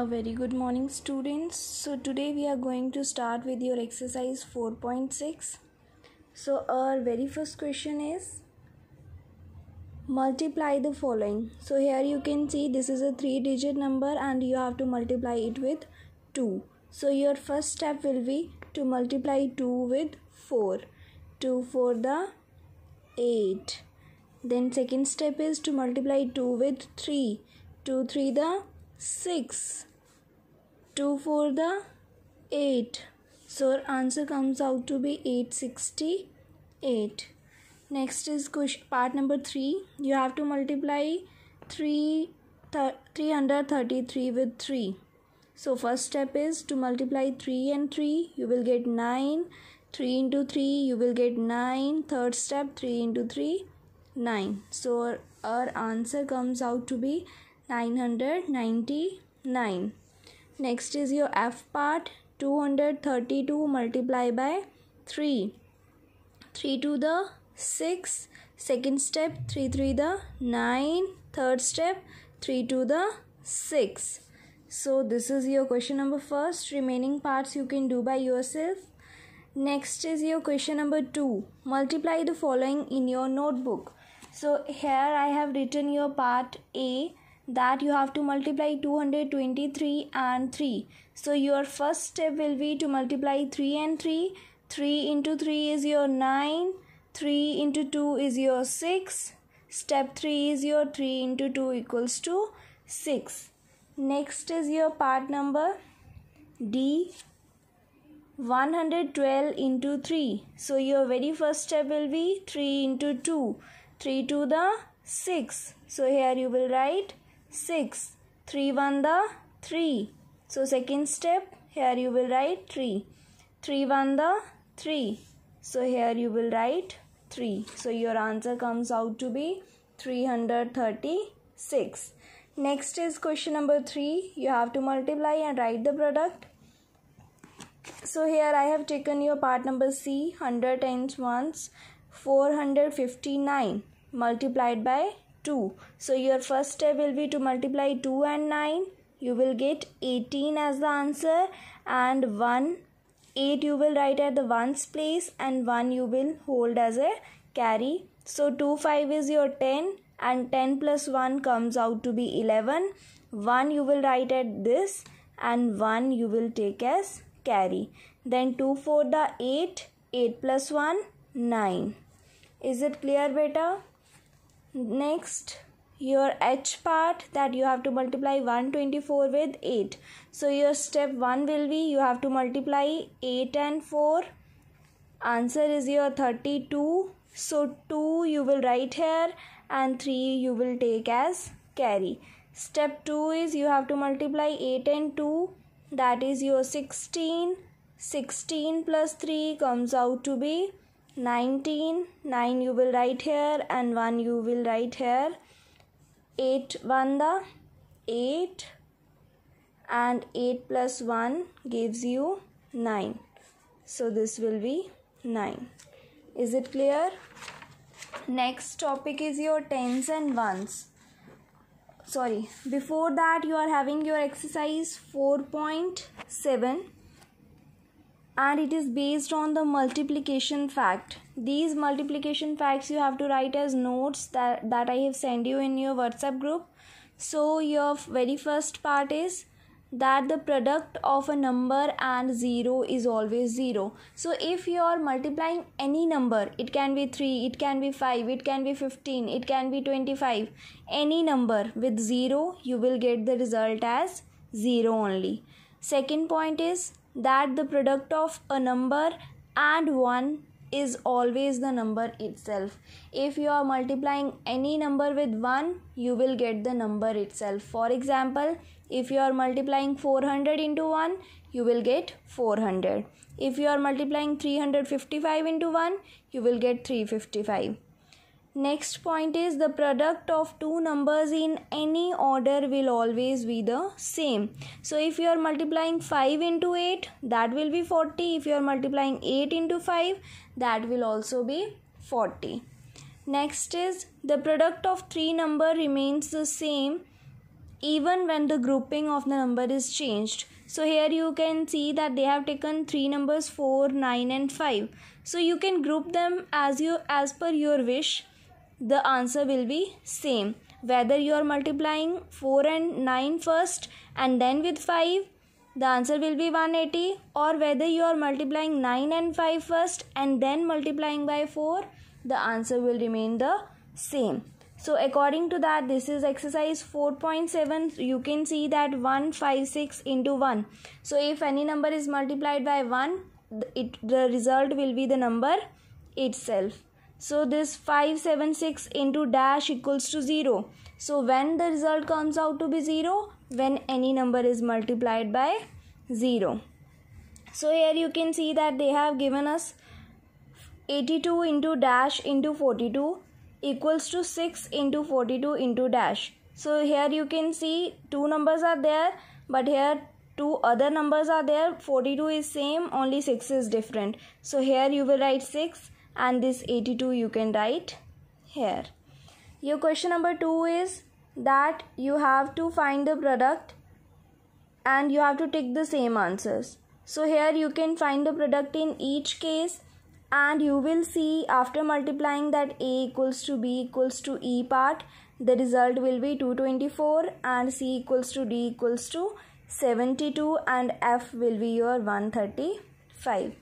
a very good morning students so today we are going to start with your exercise 4.6 so our very first question is multiply the following so here you can see this is a three digit number and you have to multiply it with 2 so your first step will be to multiply 2 with 4 2 for the 8 then second step is to multiply 2 with 3 2 3 the 6 2 for the 8 so our answer comes out to be 868 next is question part number 3 you have to multiply 333 with 3 so first step is to multiply 3 and 3 you will get 9 3 into 3 you will get 9 third step 3 into 3 9 so our, our answer comes out to be 999 next is your f part 232 multiplied by 3 3 to the 6 second step 3 3 the 9 third step 3 to the 6 so this is your question number first remaining parts you can do by yourself next is your question number 2 multiply the following in your notebook so here i have written your part a that you have to multiply 223 and 3 so your first step will be to multiply 3 and 3 3 into 3 is your 9 3 into 2 is your 6 step 3 is your 3 into 2 equals to 6 next is your part number d 112 into 3 so your very first step will be 3 into 2 3 to the 6 so here you will write 6. 3 1 the 3. So second step here you will write 3. 3 1 the 3. So here you will write 3. So your answer comes out to be 336. Next is question number 3. You have to multiply and write the product. So here I have taken your part number C 100 times once 459 multiplied by 2. So your first step will be to multiply 2 and 9. You will get 18 as the answer and 1 8 you will write at the ones place and 1 you will hold as a carry. So 2 5 is your 10 and 10 plus 1 comes out to be 11. 1 you will write at this and 1 you will take as carry. Then 2 4 the 8, 8 plus 1 9. Is it clear beta? next your h part that you have to multiply 124 with 8 so your step 1 will be you have to multiply 8 and 4 answer is your 32 so 2 you will write here and 3 you will take as carry step 2 is you have to multiply 8 and 2 that is your 16 16 plus 3 comes out to be 19 9 you will write here and 1 you will write here 8 1 the 8 and 8 plus 1 gives you 9 so this will be 9 is it clear next topic is your tens and ones sorry before that you are having your exercise 4.7 and it is based on the multiplication fact these multiplication facts you have to write as notes that, that i have sent you in your whatsapp group so your very first part is that the product of a number and 0 is always 0 so if you are multiplying any number it can be 3 it can be 5 it can be 15 it can be 25 any number with 0 you will get the result as 0 only second point is that the product of a number and 1 is always the number itself. If you are multiplying any number with 1, you will get the number itself. For example, if you are multiplying 400 into 1, you will get 400. If you are multiplying 355 into 1, you will get 355. Next point is the product of two numbers in any order will always be the same. So if you are multiplying 5 into 8 that will be 40. If you are multiplying 8 into 5 that will also be 40. Next is the product of three number remains the same even when the grouping of the number is changed. So here you can see that they have taken three numbers 4, 9 and 5. So you can group them as you as per your wish the answer will be same whether you are multiplying 4 and 9 first and then with 5 the answer will be 180 or whether you are multiplying 9 and 5 first and then multiplying by 4 the answer will remain the same so according to that this is exercise 4.7 you can see that 156 into 1 so if any number is multiplied by 1 it the result will be the number itself so this 576 into dash equals to 0. So when the result comes out to be 0, when any number is multiplied by 0. So here you can see that they have given us 82 into dash into 42 equals to 6 into 42 into dash. So here you can see two numbers are there but here two other numbers are there 42 is same only 6 is different. So here you will write 6 and this 82 you can write here your question number 2 is that you have to find the product and you have to take the same answers so here you can find the product in each case and you will see after multiplying that a equals to b equals to e part the result will be 224 and c equals to d equals to 72 and f will be your 135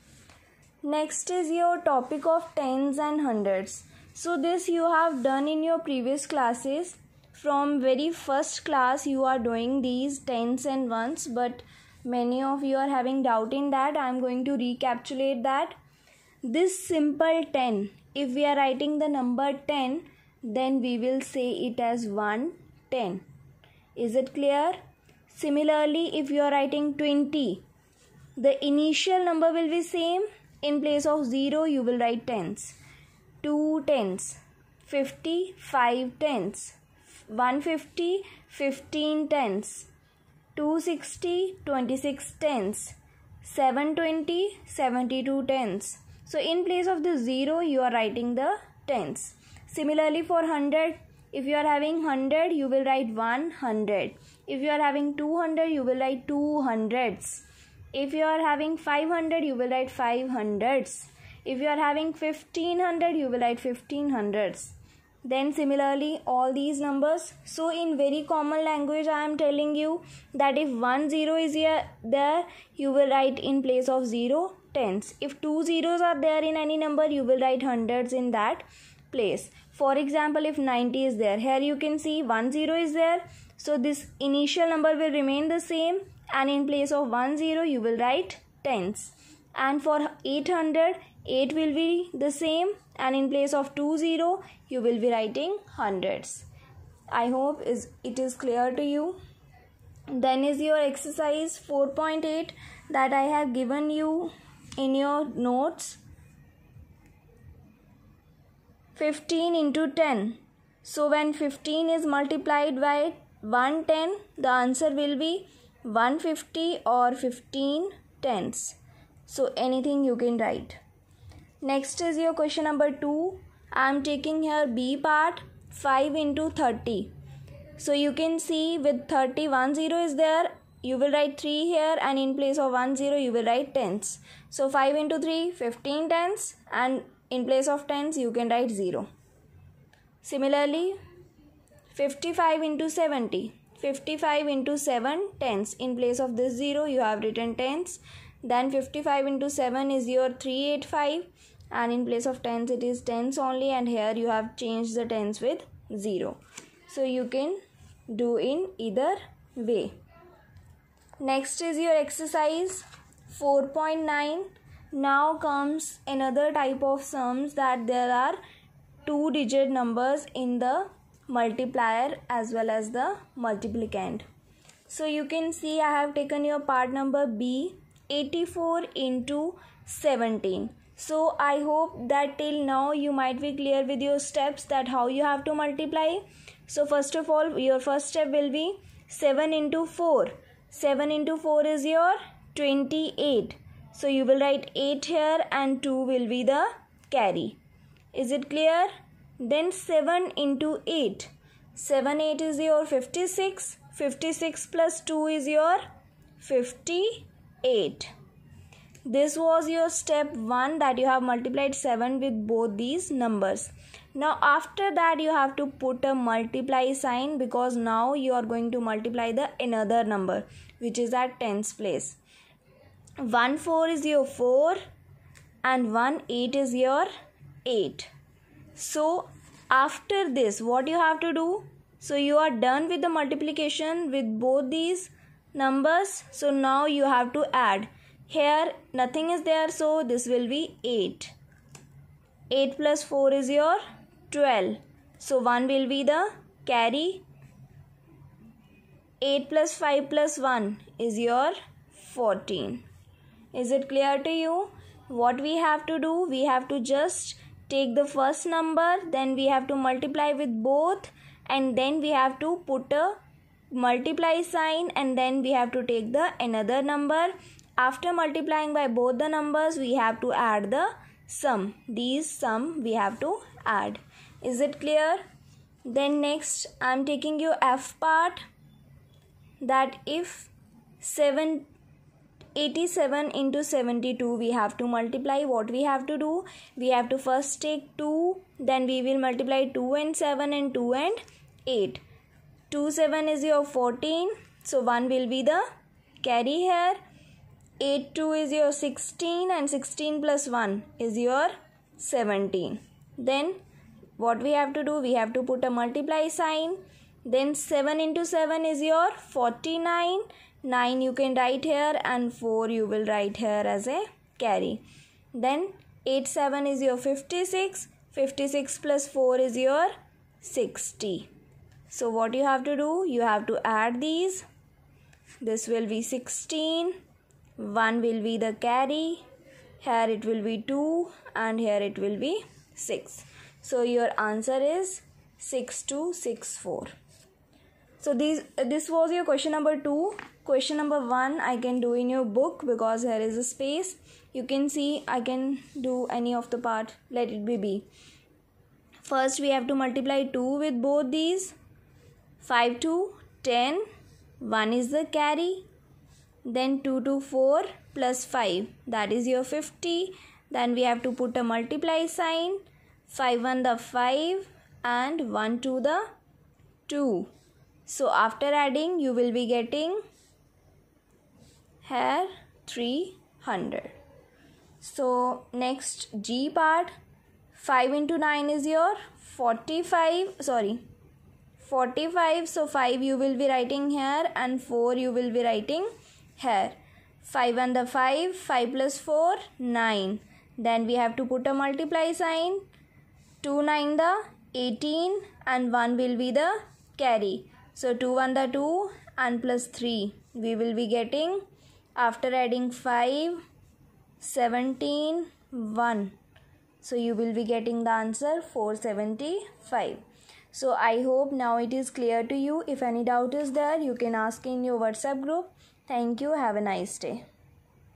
Next is your topic of tens and hundreds. So this you have done in your previous classes. From very first class you are doing these tens and ones but many of you are having doubt in that. I am going to recapitulate that. This simple 10, if we are writing the number 10 then we will say it as 1 10. Is it clear? Similarly if you are writing 20 the initial number will be same in place of 0, you will write tens. 2 tens, 50, 5 tens, 150, 15 tens, 260, 26 tens, 720, 72 tens. So in place of the 0, you are writing the tens. Similarly for 100, if you are having 100, you will write 100. If you are having 200, you will write 200s if you are having 500 you will write 500s if you are having 1500 you will write 1500s then similarly all these numbers so in very common language i am telling you that if one zero is here there you will write in place of zero tens if two zeros are there in any number you will write hundreds in that place for example if 90 is there here you can see one zero is there so this initial number will remain the same and in place of 1 0 you will write tens and for 800 8 will be the same and in place of 2 0 you will be writing hundreds i hope is it is clear to you then is your exercise 4.8 that i have given you in your notes 15 into 10 so when 15 is multiplied by 110 the answer will be 150 or 15 tens. So anything you can write. Next is your question number 2. I am taking here B part 5 into 30. So you can see with 30 1 0 is there. You will write 3 here and in place of 1 0 you will write tens. So 5 into 3 15 tens and in place of tens you can write 0. Similarly 55 into 70 55 into 7 tens. In place of this 0 you have written tens. Then 55 into 7 is your 385 and in place of tens it is tens only and here you have changed the tens with 0. So you can do in either way. Next is your exercise 4.9. Now comes another type of sums that there are two digit numbers in the multiplier as well as the multiplicand so you can see i have taken your part number b 84 into 17 so i hope that till now you might be clear with your steps that how you have to multiply so first of all your first step will be 7 into 4 7 into 4 is your 28 so you will write 8 here and 2 will be the carry is it clear then 7 into 8. 7 8 is your 56. 56 plus 2 is your 58. This was your step 1 that you have multiplied 7 with both these numbers. Now after that you have to put a multiply sign because now you are going to multiply the another number which is at tens place. 1 4 is your 4 and 1 8 is your 8 so after this what you have to do so you are done with the multiplication with both these numbers so now you have to add here nothing is there so this will be 8 8 plus 4 is your 12 so 1 will be the carry 8 plus 5 plus 1 is your 14 is it clear to you what we have to do we have to just take the first number then we have to multiply with both and then we have to put a multiply sign and then we have to take the another number after multiplying by both the numbers we have to add the sum these sum we have to add is it clear then next i'm taking you f part that if 7 87 into 72 we have to multiply what we have to do we have to first take 2 then we will multiply 2 and 7 and 2 and 8 2 7 is your 14 so 1 will be the carry here 8 2 is your 16 and 16 plus 1 is your 17 then what we have to do we have to put a multiply sign then 7 into 7 is your 49 9 you can write here and 4 you will write here as a carry then 8 7 is your 56 56 plus 4 is your 60 so what you have to do you have to add these this will be 16 1 will be the carry here it will be 2 and here it will be 6 so your answer is 6264 so these this was your question number 2 question number 1 i can do in your book because there is a space you can see i can do any of the part let it be b first we have to multiply 2 with both these 5 to 10 1 is the carry then 2 to 4 plus 5 that is your 50 then we have to put a multiply sign 5 on the 5 and 1 to the 2 so after adding you will be getting here 300 so next g part 5 into 9 is your 45 sorry 45 so 5 you will be writing here and 4 you will be writing here 5 and the 5 5 plus 4 9 then we have to put a multiply sign 2 9 the 18 and 1 will be the carry so 2 1 the 2 and plus 3 we will be getting after adding 5 17 1 so you will be getting the answer 475 so i hope now it is clear to you if any doubt is there you can ask in your whatsapp group thank you have a nice day